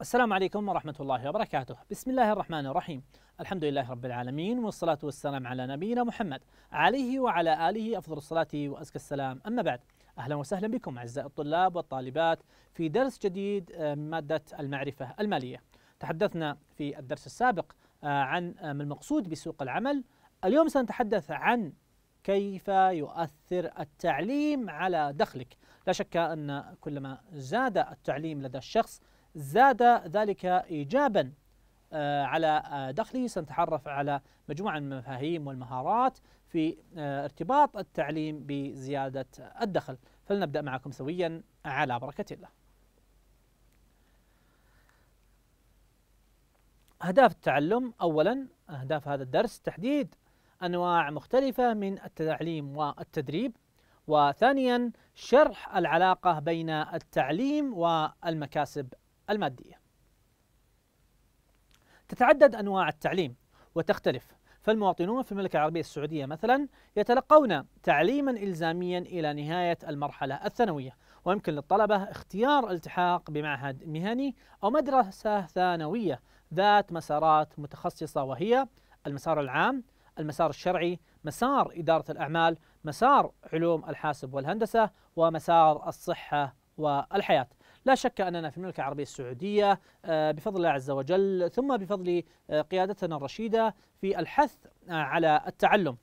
السلام عليكم ورحمة الله وبركاته بسم الله الرحمن الرحيم الحمد لله رب العالمين والصلاة والسلام على نبينا محمد عليه وعلى آله أفضل الصلاة وأزكى السلام أما بعد أهلا وسهلا بكم أعزائي الطلاب والطالبات في درس جديد من آه، مادة المعرفة المالية تحدثنا في الدرس السابق آه، عن آه، ما المقصود بسوق العمل اليوم سنتحدث عن كيف يؤثر التعليم على دخلك لا شك أن كلما زاد التعليم لدى الشخص زاد ذلك إيجابا آه، على آه، دخله سنتعرف على مجموعة من المفاهيم والمهارات في آه، ارتباط التعليم بزيادة الدخل فلنبدأ معكم سويا على بركة الله أهداف التعلم أولا أهداف هذا الدرس تحديد أنواع مختلفة من التعليم والتدريب وثانيا شرح العلاقة بين التعليم والمكاسب المادية. تتعدد أنواع التعليم وتختلف فالمواطنون في المملكة العربية السعودية مثلا يتلقون تعليما إلزاميا إلى نهاية المرحلة الثانوية ويمكن للطلبة اختيار التحاق بمعهد مهني أو مدرسة ثانوية ذات مسارات متخصصة وهي المسار العام المسار الشرعي مسار إدارة الأعمال مسار علوم الحاسب والهندسة ومسار الصحة والحياة لا شك أننا في المملكة العربية السعودية آه، بفضل الله عز وجل ثم بفضل آه، قيادتنا الرشيدة في الحث آه، على التعلم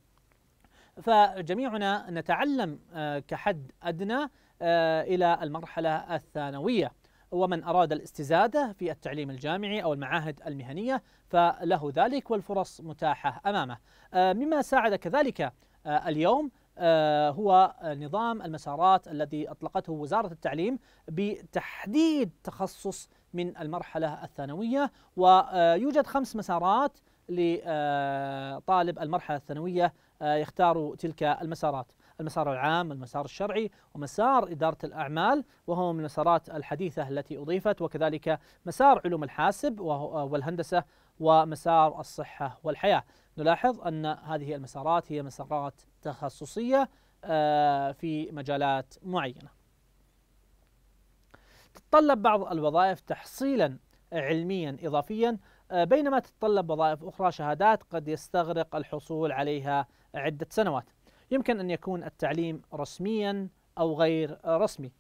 فجميعنا نتعلم كحد أدنى إلى المرحلة الثانوية ومن أراد الاستزادة في التعليم الجامعي أو المعاهد المهنية فله ذلك والفرص متاحة أمامه مما ساعد كذلك اليوم آه، هو نظام المسارات الذي أطلقته وزارة التعليم بتحديد تخصص من المرحلة الثانوية ويوجد خمس مسارات لطالب المرحلة الثانوية آه، يختار تلك المسارات المسار العام المسار الشرعي ومسار إدارة الأعمال وهو من المسارات الحديثة التي أضيفت وكذلك مسار علوم الحاسب آه، والهندسة ومسار الصحة والحياة نلاحظ أن هذه المسارات هي مسارات تخصصية آه، في مجالات معينة تتطلب بعض الوظائف تحصيلا علميا إضافيا آه، بينما تتطلب وظائف أخرى شهادات قد يستغرق الحصول عليها عدة سنوات يمكن أن يكون التعليم رسميا أو غير رسمي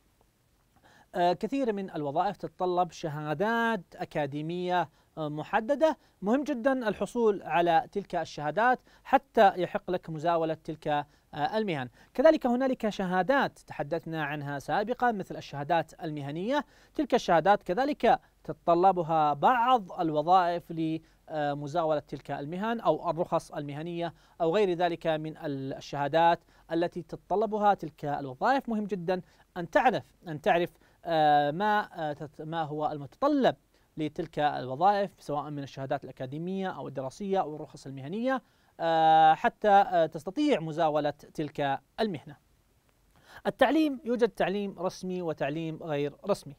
آه، كثير من الوظائف تتطلب شهادات أكاديمية محددة مهم جدا الحصول على تلك الشهادات حتى يحق لك مزاولة تلك آه، المهن كذلك هنالك شهادات تحدثنا عنها سابقا مثل الشهادات المهنية تلك الشهادات كذلك تتطلبها بعض الوظائف لمزاولة آه، تلك المهن أو الرخص المهنية أو غير ذلك من الشهادات التي تتطلبها تلك الوظائف مهم جدا أن تعرف أن تعرف آه، ما ما هو المتطلب لتلك الوظائف سواء من الشهادات الأكاديمية أو الدراسية أو الرخص المهنية آه، حتى آه، تستطيع مزاولة تلك المهنة التعليم يوجد تعليم رسمي وتعليم غير رسمي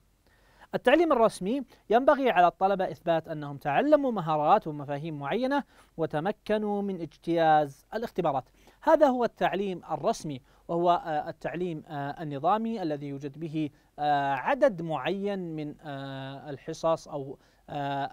التعليم الرسمي ينبغي على الطلبة إثبات أنهم تعلموا مهارات ومفاهيم معينة وتمكنوا من اجتياز الاختبارات هذا هو التعليم الرسمي وهو آه، التعليم النظامي الذي يوجد به آه، عدد معين من آه، الحصص أو آه،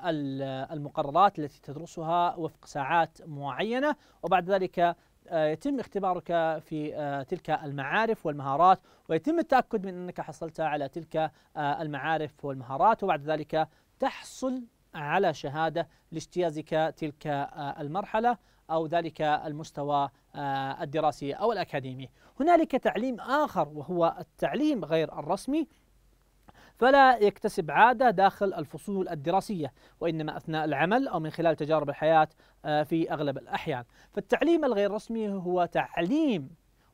المقررات التي تدرسها وفق ساعات معينة وبعد ذلك يتم اختبارك في تلك المعارف والمهارات ويتم التأكد من أنك حصلت على تلك المعارف والمهارات وبعد ذلك تحصل على شهادة لاجتيازك تلك المرحلة أو ذلك المستوى آه، الدراسي أو الأكاديمي هنالك تعليم آخر وهو التعليم غير الرسمي فلا يكتسب عادة داخل الفصول الدراسية وإنما أثناء العمل أو من خلال تجارب الحياة آه، في أغلب الأحيان فالتعليم الغير رسمي هو تعليم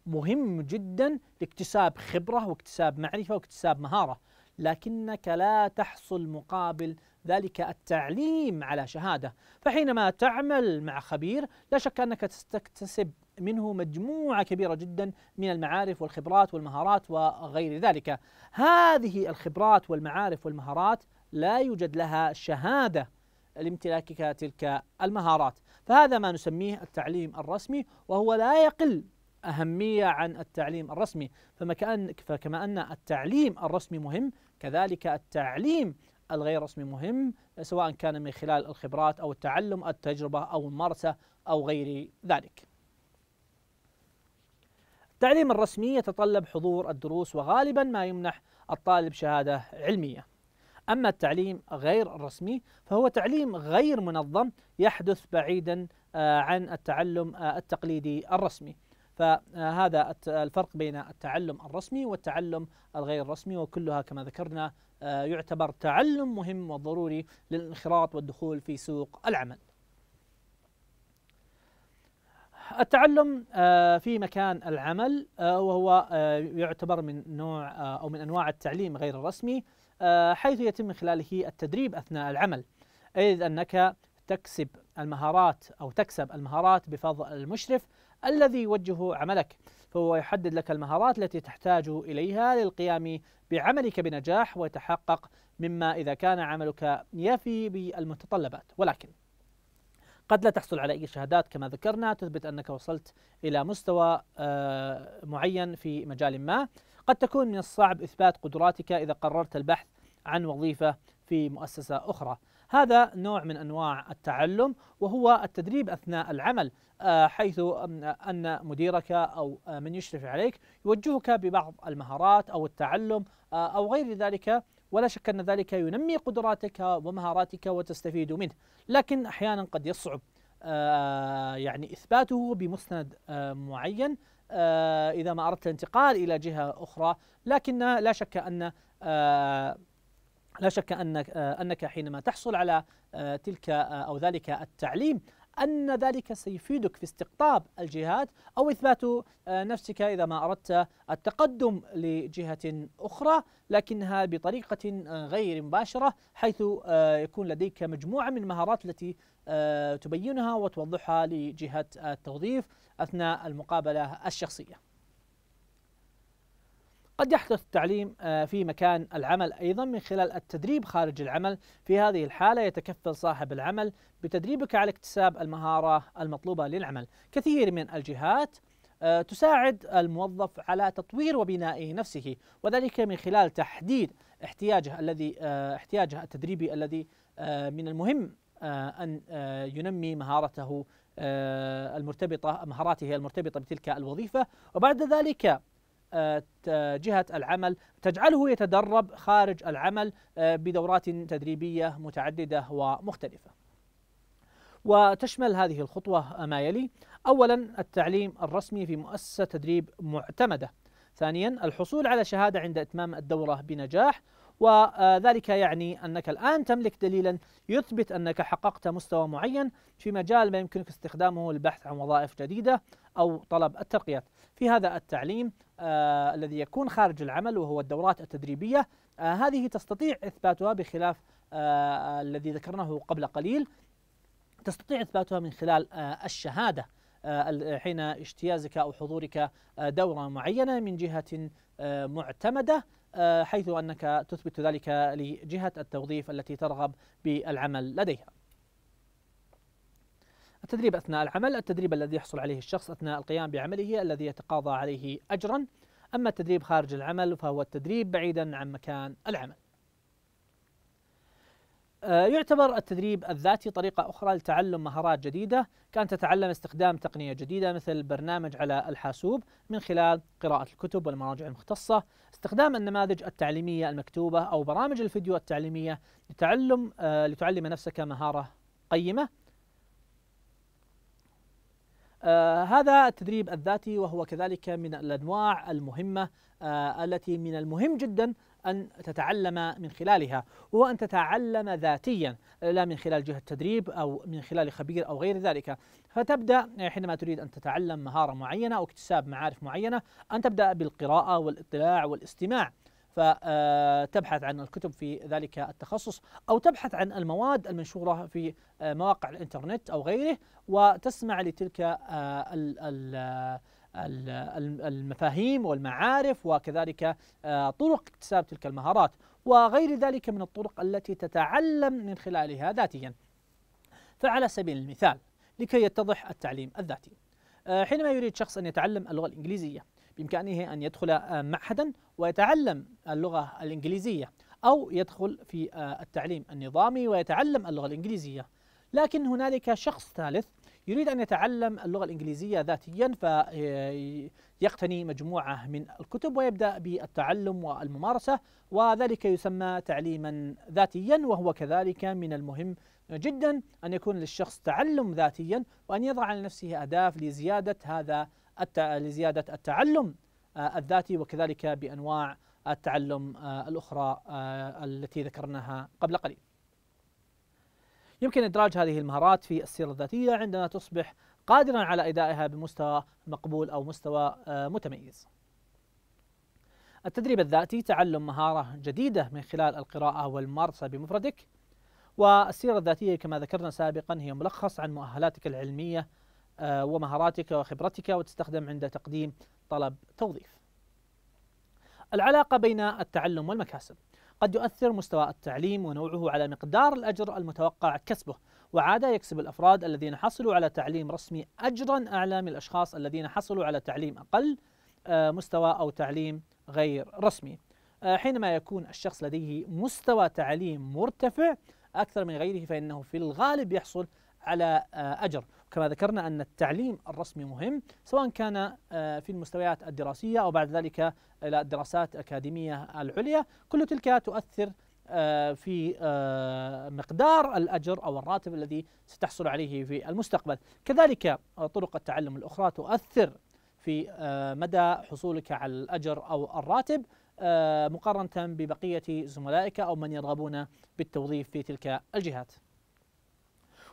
مهم جدا لاكتساب خبرة واكتساب معرفة واكتساب مهارة لكنك لا تحصل مقابل ذلك التعليم على شهادة فحينما تعمل مع خبير لا شك أنك تستكتسب منه مجموعة كبيرة جدا من المعارف والخبرات والمهارات وغير ذلك هذه الخبرات والمعارف والمهارات لا يوجد لها شهادة لامتلاكك تلك المهارات فهذا ما نسميه التعليم الرسمي وهو لا يقل أهمية عن التعليم الرسمي فما كأن فكما أن التعليم الرسمي مهم كذلك التعليم الغير رسمي مهم سواء كان من خلال الخبرات أو التعلم التجربة أو الممارسة أو غير ذلك التعليم الرسمي يتطلب حضور الدروس وغالبا ما يمنح الطالب شهادة علمية أما التعليم غير الرسمي فهو تعليم غير منظم يحدث بعيدا آه، عن التعلم آه، التقليدي الرسمي فهذا الفرق بين التعلم الرسمي والتعلم الغير الرسمي وكلها كما ذكرنا آه، يعتبر تعلم مهم وضروري للانخراط والدخول في سوق العمل التعلم آه، في مكان العمل آه، وهو يعتبر من نوع أو من أنواع التعليم غير الرسمي حيث يتم من خلاله التدريب أثناء العمل إذ أنك تكسب المهارات أو تكسب المهارات بفضل المشرف الذي يوجه عملك فهو يحدد لك المهارات التي تحتاج إليها للقيام بعملك بنجاح وتحقق مما إذا كان عملك يفي بالمتطلبات ولكن قد لا تحصل على أي شهادات كما ذكرنا تثبت أنك وصلت إلى مستوى آه، معين في مجال ما قد تكون من الصعب إثبات قدراتك إذا قررت البحث عن وظيفة في مؤسسة أخرى هذا نوع من انواع التعلم وهو التدريب اثناء العمل آه، حيث ان مديرك او آه، من يشرف عليك يوجهك ببعض المهارات او التعلم آه، او غير ذلك ولا شك ان ذلك ينمي قدراتك ومهاراتك وتستفيد منه لكن احيانا قد يصعب يعني اثباته بمسند معين اذا ما اردت الانتقال الى جهه اخرى لكن لا شك ان لا شك أنك, آه، أنك حينما تحصل على آه، تلك آه، أو ذلك التعليم أن ذلك سيفيدك في استقطاب الجهات أو إثبات نفسك إذا ما أردت التقدم لجهة أخرى لكنها بطريقة غير مباشرة حيث يكون لديك مجموعة من المهارات التي تبينها وتوضحها لجهة التوظيف أثناء المقابلة الشخصية قد يحدث التعليم آه، في مكان العمل أيضا من خلال التدريب خارج العمل في هذه الحالة يتكفل صاحب العمل بتدريبك على اكتساب المهارة المطلوبة للعمل كثير من الجهات آه، تساعد الموظف على تطوير وبناء نفسه وذلك من خلال تحديد احتياجه الذي آه، احتياجه التدريبي الذي من المهم ان ينمي مهارته المرتبطه مهاراته المرتبطه بتلك الوظيفه وبعد ذلك جهة العمل تجعله يتدرب خارج العمل آه، بدورات تدريبية متعددة ومختلفة وتشمل هذه الخطوة ما يلي أولا التعليم الرسمي في مؤسسة تدريب معتمدة ثانيا الحصول على شهادة عند إتمام الدورة بنجاح وذلك يعني أنك الآن تملك دليلا يثبت أنك حققت مستوى معين في مجال ما يمكنك استخدامه للبحث عن وظائف جديدة أو طلب الترقيات في هذا التعليم آه الذي يكون خارج العمل وهو الدورات التدريبية آه هذه تستطيع إثباتها بخلاف آه, آه، الذي ذكرناه قبل قليل تستطيع إثباتها من خلال آه، الشهادة آه، حين اجتيازك أو حضورك دورة معينة من جهة معتمدة حيث أنك تثبت ذلك لجهة التوظيف التي ترغب بالعمل لديها التدريب أثناء العمل التدريب الذي يحصل عليه الشخص أثناء القيام بعمله الذي يتقاضى عليه أجرا أما التدريب خارج العمل فهو التدريب بعيدا عن مكان العمل آه، يعتبر التدريب الذاتي طريقة أخرى لتعلم مهارات جديدة كأن تتعلم استخدام تقنية جديدة مثل برنامج على الحاسوب من خلال قراءة الكتب والمراجع المختصة استخدام النماذج التعليمية المكتوبة أو برامج الفيديو التعليمية لتعلم آه، لتعلم نفسك مهارة قيمة آه، هذا التدريب الذاتي وهو كذلك من الانواع المهمه آه، التي من المهم جدا ان تتعلم من خلالها هو ان تتعلم ذاتيا لا من خلال جهه تدريب او من خلال خبير او غير ذلك فتبدا حينما تريد ان تتعلم مهاره معينه او اكتساب معارف معينه ان تبدا بالقراءه والاطلاع والاستماع فتبحث عن الكتب في ذلك التخصص أو تبحث عن المواد المنشورة في آه، مواقع الإنترنت أو غيره وتسمع لتلك آه، آه، المفاهيم والمعارف وكذلك طرق اكتساب تلك المهارات وغير ذلك من الطرق التي تتعلم من خلالها ذاتيا فعلى سبيل المثال لكي يتضح التعليم الذاتي حينما يريد شخص أن يتعلم اللغة الإنجليزية بإمكانه أن يدخل معهدا ويتعلم اللغة الإنجليزية أو يدخل في آه، التعليم النظامي ويتعلم اللغة الإنجليزية لكن هنالك شخص ثالث يريد أن يتعلم اللغة الإنجليزية ذاتيا فيقتني آه، مجموعة من الكتب ويبدأ بالتعلم والممارسة وذلك يسمى تعليما ذاتيا وهو كذلك من المهم جدا أن يكون للشخص تعلم ذاتيا وأن يضع على نفسه أهداف لزيادة هذا لزيادة التعلم آه، الذاتي وكذلك بأنواع التعلم آه، الأخرى آه، التي ذكرناها قبل قليل يمكن إدراج هذه المهارات في السيرة الذاتية عندما تصبح قادرا على إدائها بمستوى مقبول أو مستوى متميز التدريب الذاتي تعلم مهارة جديدة من خلال القراءة والممارسة بمفردك والسيرة الذاتية كما ذكرنا سابقا هي ملخص عن مؤهلاتك العلمية آه، ومهاراتك وخبرتك وتستخدم عند تقديم طلب توظيف. العلاقة بين التعلم والمكاسب قد يؤثر مستوى التعليم ونوعه على مقدار الأجر المتوقع كسبه وعادة يكسب الأفراد الذين حصلوا على تعليم رسمي أجرا أعلى من الأشخاص الذين حصلوا على تعليم أقل آه، مستوى أو تعليم غير رسمي آه، حينما يكون الشخص لديه مستوى تعليم مرتفع أكثر من غيره فإنه في الغالب يحصل على أجر كما ذكرنا أن التعليم الرسمي مهم سواء كان آه، في المستويات الدراسية أو بعد ذلك إلى آه، الدراسات الأكاديمية العليا كل تلك تؤثر آه، في مقدار الأجر أو الراتب الذي ستحصل عليه في المستقبل كذلك طرق التعلم الأخرى تؤثر في مدى حصولك على الأجر أو الراتب مقارنة ببقية زملائك أو من يرغبون بالتوظيف في تلك الجهات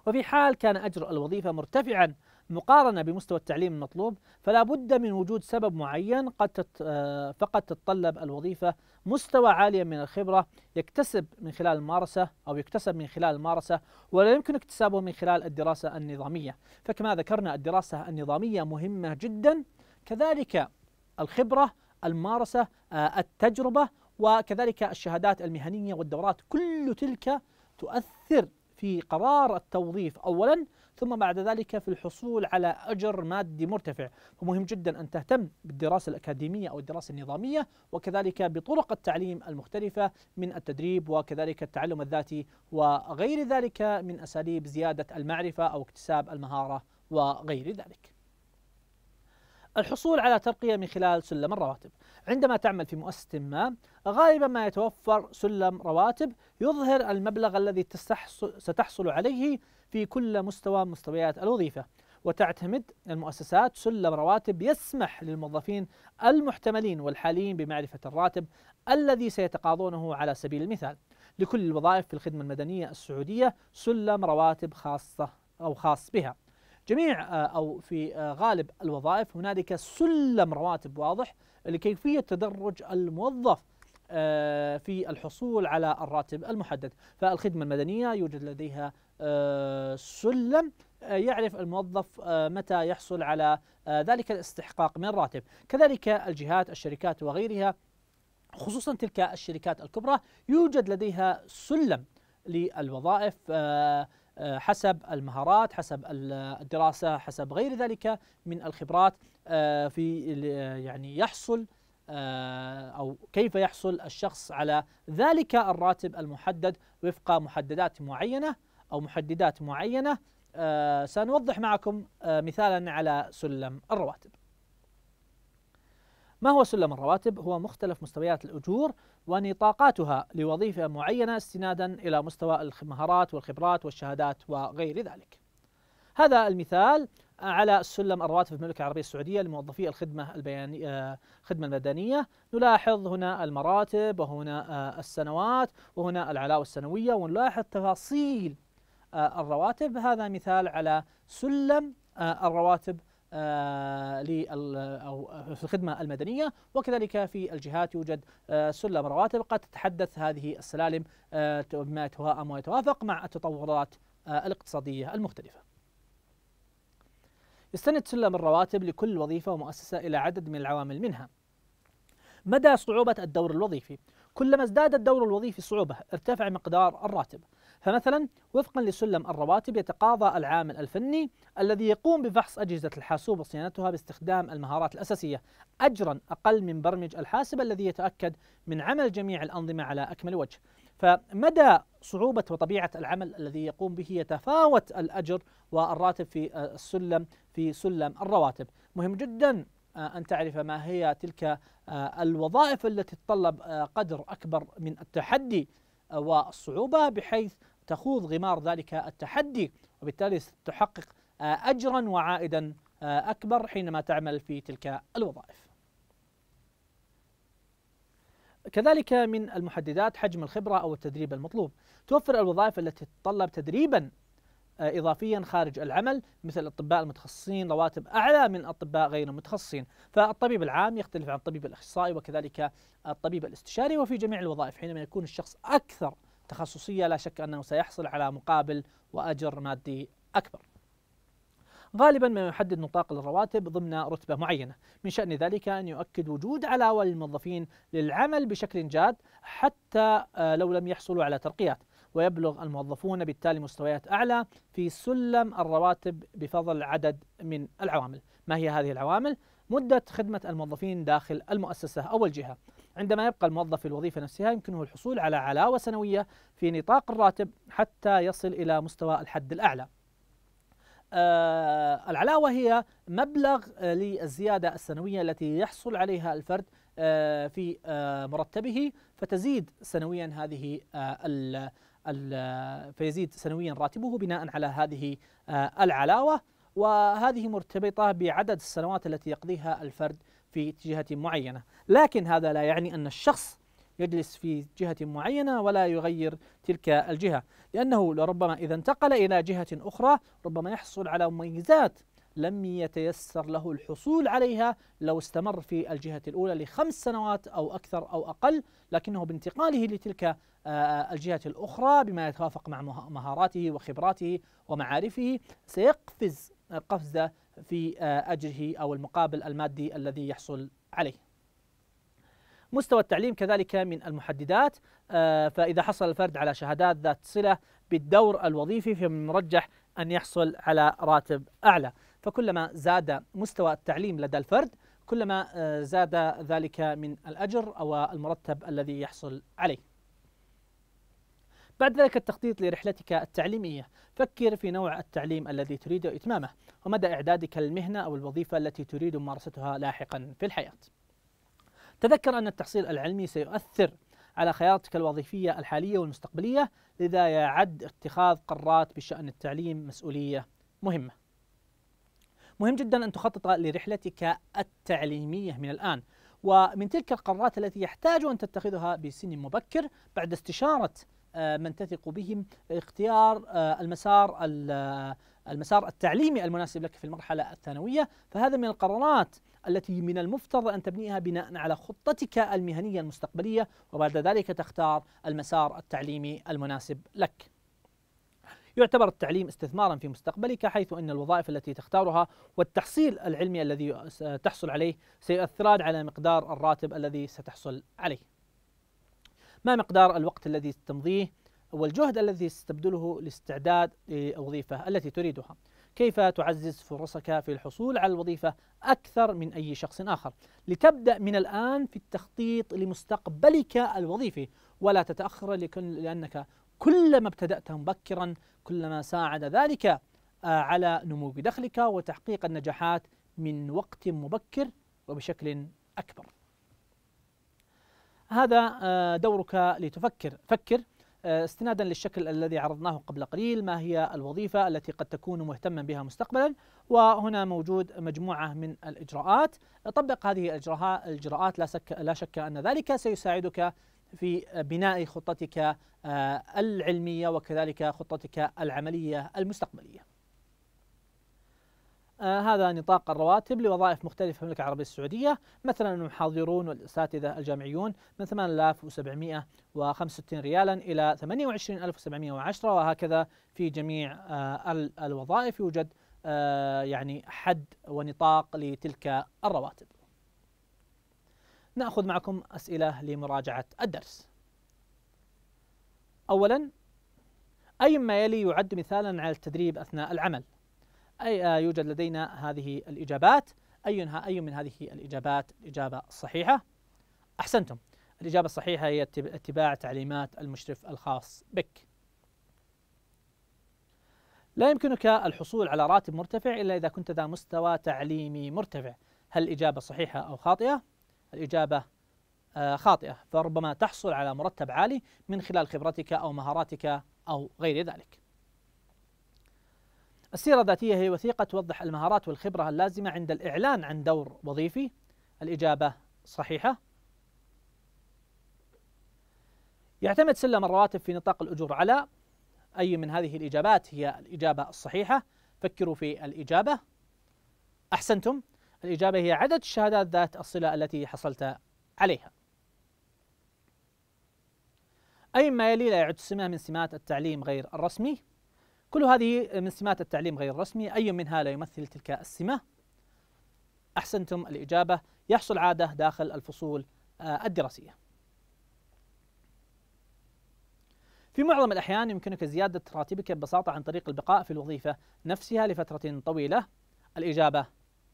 وفي حال كان أجر الوظيفة مرتفعا مقارنة بمستوى التعليم المطلوب فلا بد من وجود سبب معين قد تت آه، فقد تتطلب الوظيفة مستوى عاليا من الخبرة يكتسب من خلال الممارسة أو يكتسب من خلال الممارسة ولا يمكن اكتسابه من خلال الدراسة النظامية فكما ذكرنا الدراسة النظامية مهمة جدا كذلك الخبرة الممارسة آه، التجربة وكذلك الشهادات المهنية والدورات كل تلك تؤثر في قرار التوظيف أولا ثم بعد ذلك في الحصول على أجر مادي مرتفع فمهم جدا أن تهتم بالدراسة الأكاديمية أو الدراسة النظامية وكذلك بطرق التعليم المختلفة من التدريب وكذلك التعلم الذاتي وغير ذلك من أساليب زيادة المعرفة أو اكتساب المهارة وغير ذلك الحصول على ترقية من خلال سلم الرواتب عندما تعمل في مؤسسة ما غالبا ما يتوفر سلم رواتب يظهر المبلغ الذي ستحصل عليه في كل مستوى من مستويات الوظيفة وتعتمد المؤسسات سلم رواتب يسمح للموظفين المحتملين والحاليين بمعرفة الراتب الذي سيتقاضونه على سبيل المثال لكل الوظائف في الخدمة المدنية السعودية سلم رواتب خاصة أو خاص بها جميع آه، أو في آه، غالب الوظائف هنالك سلم رواتب واضح لكيفية تدرج الموظف آه، في الحصول على الراتب المحدد فالخدمة المدنية يوجد لديها آه، سلم آه، يعرف الموظف متى يحصل على ذلك الاستحقاق من راتب كذلك الجهات الشركات وغيرها خصوصا تلك الشركات الكبرى يوجد لديها سلم للوظائف آه، حسب المهارات حسب الدراسة حسب غير ذلك من الخبرات آه، في يعني يحصل آه، أو كيف يحصل الشخص على ذلك الراتب المحدد وفق محددات معينة أو محددات معينة سنوضح معكم مثالا على سلم الرواتب ما هو سلم الرواتب؟ هو مختلف مستويات الأجور ونطاقاتها لوظيفة معينة استنادا إلى مستوى المهارات والخبرات والشهادات وغير ذلك هذا المثال على سلم الرواتب في المملكة العربية السعودية لموظفي الخدمة البيانية خدمة المدنية نلاحظ هنا المراتب وهنا آه، السنوات وهنا العلاوة السنوية ونلاحظ تفاصيل آه، الرواتب هذا مثال على سلم آه، الرواتب آه، أو في الخدمة المدنية وكذلك في الجهات يوجد آه، سلم رواتب قد تتحدث هذه السلالم آه، بما يتوائم ويتوافق مع التطورات الاقتصادية المختلفة يستند سلم الرواتب لكل وظيفة ومؤسسة إلى عدد من العوامل منها مدى صعوبة الدور الوظيفي كلما ازداد الدور الوظيفي صعوبة ارتفع مقدار الراتب فمثلا وفقا لسلم الرواتب يتقاضى العامل الفني الذي يقوم بفحص أجهزة الحاسوب وصيانتها باستخدام المهارات الأساسية أجرا أقل من برمج الحاسب الذي يتأكد من عمل جميع الأنظمة على أكمل وجه فمدى صعوبة وطبيعة العمل الذي يقوم به يتفاوت الأجر والراتب في آه، السلم في سلم الرواتب مهم جدا آه، أن تعرف ما هي تلك آه، الوظائف التي تتطلب قدر أكبر من التحدي والصعوبة بحيث تخوض غمار ذلك التحدي وبالتالي ستحقق آه، أجرا وعائدا آه، أكبر حينما تعمل في تلك الوظائف كذلك من المحددات حجم الخبرة أو التدريب المطلوب توفر الوظائف التي تتطلب تدريبا آه، إضافيا خارج العمل مثل الأطباء المتخصصين رواتب أعلى من أطباء غير المتخصصين فالطبيب العام يختلف عن الطبيب الأخصائي وكذلك الطبيب الاستشاري وفي جميع الوظائف حينما يكون الشخص أكثر تخصصية لا شك أنه سيحصل على مقابل وأجر مادي أكبر غالبا ما يحدد نطاق الرواتب ضمن رتبة معينة من شأن ذلك أن يؤكد وجود علاوة للموظفين للعمل بشكل جاد حتى آه، لو لم يحصلوا على ترقيات ويبلغ الموظفون بالتالي مستويات أعلى في سلم الرواتب بفضل عدد من العوامل ما هي هذه العوامل؟ مدة خدمة الموظفين داخل المؤسسة أو الجهة عندما يبقى الموظف في الوظيفة نفسها يمكنه الحصول على علاوة سنوية في نطاق الراتب حتى يصل إلى مستوى الحد الأعلى آه العلاوة هي مبلغ آه للزيادة السنوية التي يحصل عليها الفرد آه في آه، مرتبه فتزيد سنويا هذه آه، ال فيزيد سنويا راتبه بناء على هذه آه، العلاوة وهذه مرتبطة بعدد السنوات التي يقضيها الفرد في جهة معينة لكن هذا لا يعني أن الشخص يجلس في جهة معينة ولا يغير تلك الجهة لأنه لربما إذا انتقل إلى جهة أخرى ربما يحصل على مميزات لم يتيسر له الحصول عليها لو استمر في الجهة الأولى لخمس سنوات أو أكثر أو أقل لكنه بانتقاله لتلك آه، الجهة الأخرى بما يتوافق مع مهاراته وخبراته ومعارفه سيقفز قفزة في آه، أجره أو المقابل المادي الذي يحصل عليه مستوى التعليم كذلك من المحددات آه، فإذا حصل الفرد على شهادات ذات صلة بالدور الوظيفي فمن المرجح أن يحصل على راتب أعلى فكلما زاد مستوى التعليم لدى الفرد كلما آه، زاد ذلك من الأجر أو المرتب الذي يحصل عليه بعد ذلك التخطيط لرحلتك التعليمية فكر في نوع التعليم الذي تريد إتمامه ومدى إعدادك للمهنة أو الوظيفة التي تريد ممارستها لاحقا في الحياة تذكر أن التحصيل العلمي سيؤثر على خياراتك الوظيفية الحالية والمستقبلية لذا يعد اتخاذ قرارات بشأن التعليم مسؤولية مهمة مهم جدا أن تخطط لرحلتك التعليمية من الآن ومن تلك القرارات التي يحتاج أن تتخذها بسن مبكر بعد استشارة آه، من تثق بهم اختيار آه، المسار آه، المسار التعليمي المناسب لك في المرحلة الثانوية فهذا من القرارات التي من المفترض أن تبنيها بناء على خطتك المهنية المستقبلية وبعد ذلك تختار المسار التعليمي المناسب لك يعتبر التعليم استثمارا في مستقبلك حيث أن الوظائف التي تختارها والتحصيل العلمي الذي تحصل عليه سيؤثران على مقدار الراتب الذي ستحصل عليه ما مقدار الوقت الذي تمضيه والجهد الذي ستبذله لاستعداد الوظيفة التي تريدها كيف تعزز فرصك في الحصول على الوظيفة أكثر من أي شخص آخر لتبدأ من الآن في التخطيط لمستقبلك الوظيفي ولا تتأخر لأنك كلما ابتدأت مبكرا كلما ساعد ذلك آه، على نمو دخلك وتحقيق النجاحات من وقت مبكر وبشكل أكبر هذا آه، دورك لتفكر فكر آه، استنادا للشكل الذي عرضناه قبل قليل ما هي الوظيفة التي قد تكون مهتما بها مستقبلا وهنا موجود مجموعة من الإجراءات طبق هذه الإجراءات لا, سك لا شك أن ذلك سيساعدك في بناء خطتك آه، العلمية وكذلك خطتك العملية المستقبلية آه، هذا نطاق الرواتب لوظائف مختلفة في المملكة العربية السعودية مثلا المحاضرون والأساتذة الجامعيون من 8765 ريالا إلى 28710 وهكذا في جميع آه، الوظائف يوجد آه، يعني حد ونطاق لتلك الرواتب نأخذ معكم أسئلة لمراجعة الدرس أولا أي ما يلي يعد مثالا على التدريب أثناء العمل أي آه، يوجد لدينا هذه الإجابات أي أي من هذه الإجابات الإجابة الصحيحة؟ أحسنتم الإجابة الصحيحة هي اتباع تعليمات المشرف الخاص بك لا يمكنك الحصول على راتب مرتفع إلا إذا كنت ذا مستوى تعليمي مرتفع هل الإجابة صحيحة أو خاطئة؟ الإجابة آه، خاطئة فربما تحصل على مرتب عالي من خلال خبرتك أو مهاراتك أو غير ذلك السيرة الذاتية هي وثيقة توضح المهارات والخبرة اللازمة عند الإعلان عن دور وظيفي الإجابة صحيحة يعتمد سلم الرواتب في نطاق الأجور على أي من هذه الإجابات هي الإجابة الصحيحة فكروا في الإجابة أحسنتم الإجابة هي عدد الشهادات ذات الصلة التي حصلت عليها أي ما يلي لا يعد سمة من سمات التعليم غير الرسمي كل هذه من سمات التعليم غير الرسمي أي منها لا يمثل تلك السمة أحسنتم الإجابة يحصل عادة داخل الفصول آه، الدراسية في معظم الأحيان يمكنك زيادة راتبك ببساطة عن طريق البقاء في الوظيفة نفسها لفترة طويلة الإجابة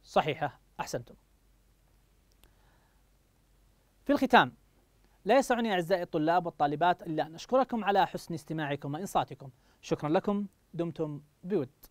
صحيحة أحسنتم في الختام لا يسعني أعزائي الطلاب والطالبات إلا أن أشكركم على حسن استماعكم وإنصاتكم شكرا لكم دمتم بود